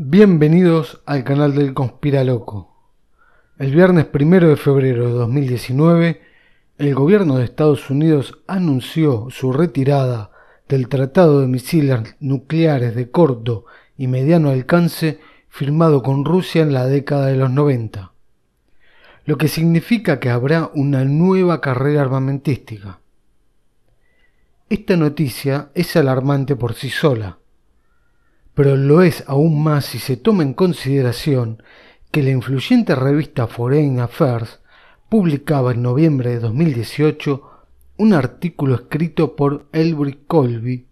Bienvenidos al canal del Conspiraloco. El viernes 1 de febrero de 2019, el gobierno de Estados Unidos anunció su retirada del Tratado de Misiles Nucleares de Corto y Mediano Alcance firmado con Rusia en la década de los 90, lo que significa que habrá una nueva carrera armamentística. Esta noticia es alarmante por sí sola pero lo es aún más si se toma en consideración que la influyente revista Foreign Affairs publicaba en noviembre de 2018 un artículo escrito por Elbridge Colby,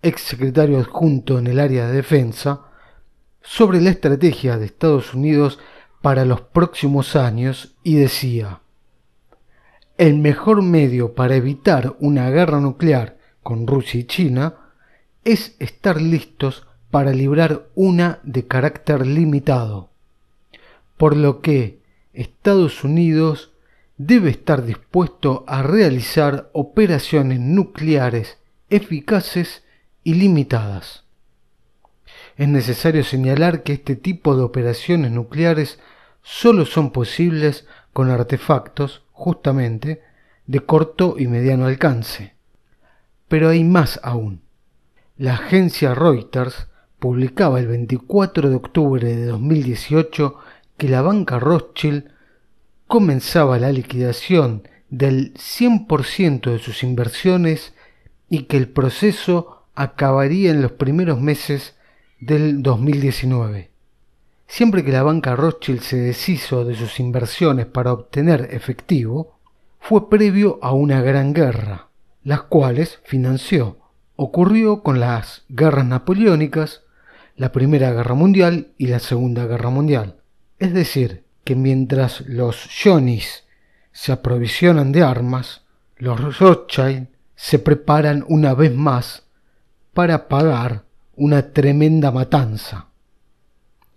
ex secretario adjunto en el área de defensa, sobre la estrategia de Estados Unidos para los próximos años y decía, el mejor medio para evitar una guerra nuclear con Rusia y China es estar listos para librar una de carácter limitado, por lo que Estados Unidos debe estar dispuesto a realizar operaciones nucleares eficaces y limitadas. Es necesario señalar que este tipo de operaciones nucleares solo son posibles con artefactos, justamente, de corto y mediano alcance. Pero hay más aún. La agencia Reuters publicaba el 24 de octubre de 2018 que la banca Rothschild comenzaba la liquidación del 100% de sus inversiones y que el proceso acabaría en los primeros meses del 2019. Siempre que la banca Rothschild se deshizo de sus inversiones para obtener efectivo, fue previo a una gran guerra, las cuales financió. Ocurrió con las guerras napoleónicas, la Primera Guerra Mundial y la Segunda Guerra Mundial. Es decir, que mientras los Johnnies se aprovisionan de armas, los Rothschild se preparan una vez más para pagar una tremenda matanza.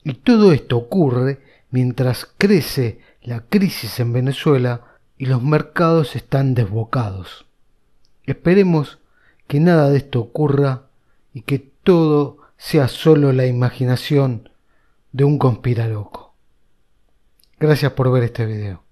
Y todo esto ocurre mientras crece la crisis en Venezuela y los mercados están desbocados. Esperemos que nada de esto ocurra y que todo sea solo la imaginación de un loco. Gracias por ver este video.